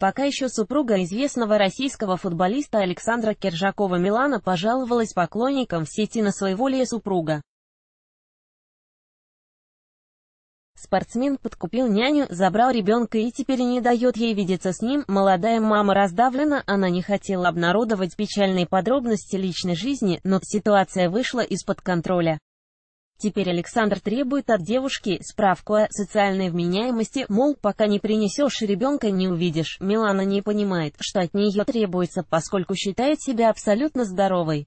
Пока еще супруга известного российского футболиста Александра Кержакова Милана пожаловалась поклонникам в сети на своеволие супруга. Спортсмен подкупил няню, забрал ребенка и теперь не дает ей видеться с ним. Молодая мама раздавлена, она не хотела обнародовать печальные подробности личной жизни, но ситуация вышла из-под контроля. Теперь Александр требует от девушки справку о социальной вменяемости, мол, пока не принесешь ребенка не увидишь. Милана не понимает, что от нее требуется, поскольку считает себя абсолютно здоровой.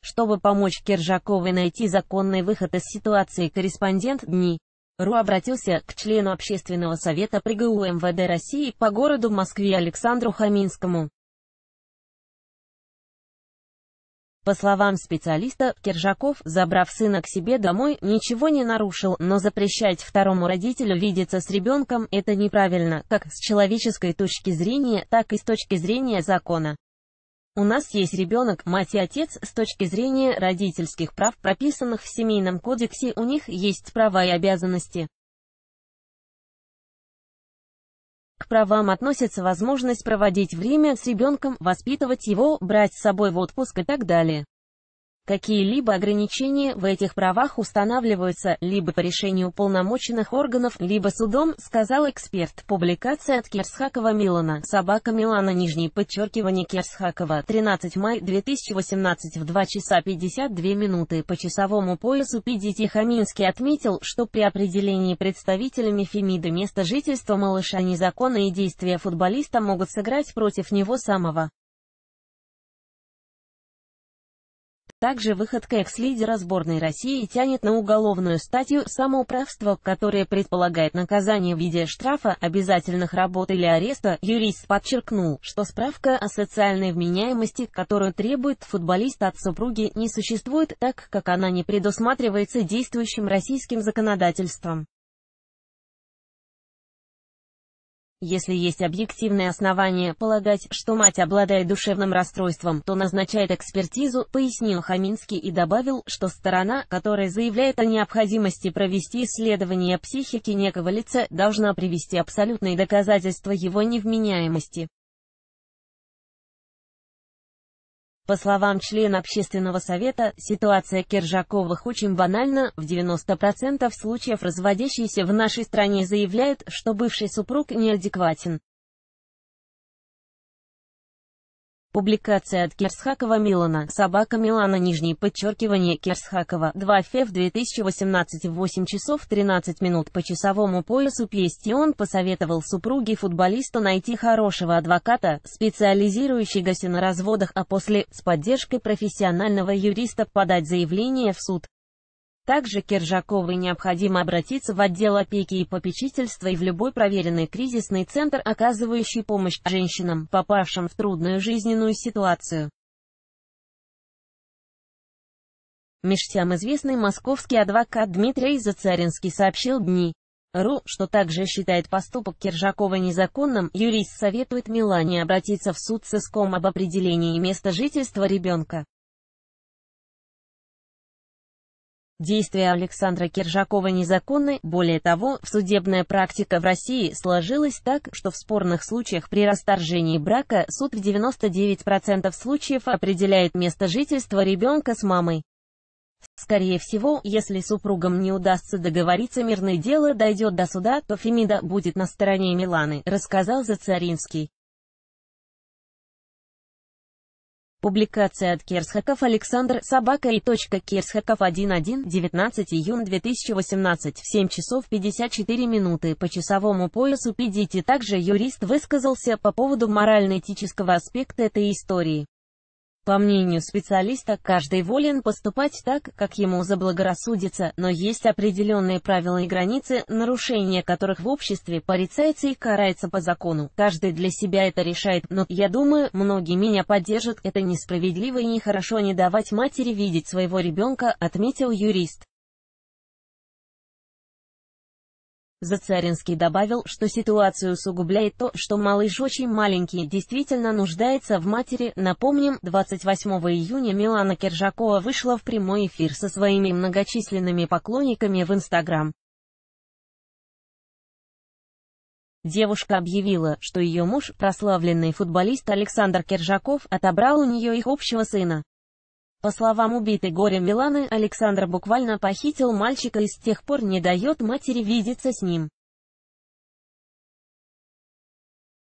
Чтобы помочь Киржаковой найти законный выход из ситуации, корреспондент ДНИ РУ обратился к члену Общественного совета при ГУ МВД России по городу Москве Александру Хаминскому. По словам специалиста, Киржаков, забрав сына к себе домой, ничего не нарушил, но запрещать второму родителю видеться с ребенком – это неправильно, как с человеческой точки зрения, так и с точки зрения закона. У нас есть ребенок, мать и отец, с точки зрения родительских прав, прописанных в Семейном кодексе, у них есть права и обязанности. к правам относится возможность проводить время с ребенком, воспитывать его, брать с собой в отпуск и так далее. Какие-либо ограничения в этих правах устанавливаются либо по решению полномоченных органов, либо судом, сказал эксперт. Публикация от Кирсхакова Милана. Собака Милана нижний подчеркивание Кирсхакова. 13 мая 2018 в 2 часа 52 минуты по часовому поясу Пидити Хаминский отметил, что при определении представителями Фемида места жительства малыша незаконные действия футболиста могут сыграть против него самого. Также выходка экс-лидера сборной России тянет на уголовную статью «Самоуправство», которая предполагает наказание в виде штрафа, обязательных работ или ареста. Юрист подчеркнул, что справка о социальной вменяемости, которую требует футболист от супруги, не существует, так как она не предусматривается действующим российским законодательством. Если есть объективные основания полагать, что мать обладает душевным расстройством, то назначает экспертизу, пояснил Хаминский и добавил, что сторона, которая заявляет о необходимости провести исследование психики некого лица, должна привести абсолютные доказательства его невменяемости. По словам члена общественного совета, ситуация Киржаковых очень банальна, в 90% случаев разводящиеся в нашей стране заявляют, что бывший супруг неадекватен. Публикация от Керсхакова Милана, собака Милана, нижнее подчеркивание Керсхакова, 2 фев 2018 в 8 часов 13 минут по часовому поясу Пестион посоветовал супруге футболиста найти хорошего адвоката, специализирующегося на разводах, а после, с поддержкой профессионального юриста, подать заявление в суд. Также Киржаковой необходимо обратиться в отдел опеки и попечительства и в любой проверенный кризисный центр, оказывающий помощь женщинам, попавшим в трудную жизненную ситуацию. Меж тем известный московский адвокат Дмитрий Зацаринский сообщил дни. РУ, что также считает поступок Кержакова незаконным, юрист советует Милане обратиться в суд с иском об определении места жительства ребенка. Действия Александра Киржакова незаконны, более того, судебная практика в России сложилась так, что в спорных случаях при расторжении брака суд в 99% случаев определяет место жительства ребенка с мамой. Скорее всего, если супругам не удастся договориться, мирное дело дойдет до суда, то Фемида будет на стороне Миланы, рассказал Зацаринский. Публикация от Керсхаков Александр Собака и точка Керсхаков 11 19 июнь 2018 в 7 часов 54 минуты по часовому поясу Педити. Также юрист высказался по поводу морально-этического аспекта этой истории. По мнению специалиста, каждый волен поступать так, как ему заблагорассудится, но есть определенные правила и границы, нарушение которых в обществе порицается и карается по закону. Каждый для себя это решает, но, я думаю, многие меня поддержат, это несправедливо и нехорошо не давать матери видеть своего ребенка, отметил юрист. Зацаринский добавил, что ситуацию усугубляет то, что малыш очень маленький, действительно нуждается в матери. Напомним, 28 июня Милана Кержакова вышла в прямой эфир со своими многочисленными поклонниками в Инстаграм. Девушка объявила, что ее муж, прославленный футболист Александр Кержаков, отобрал у нее их общего сына. По словам убитой горем Миланы, Александр буквально похитил мальчика и с тех пор не дает матери видеться с ним.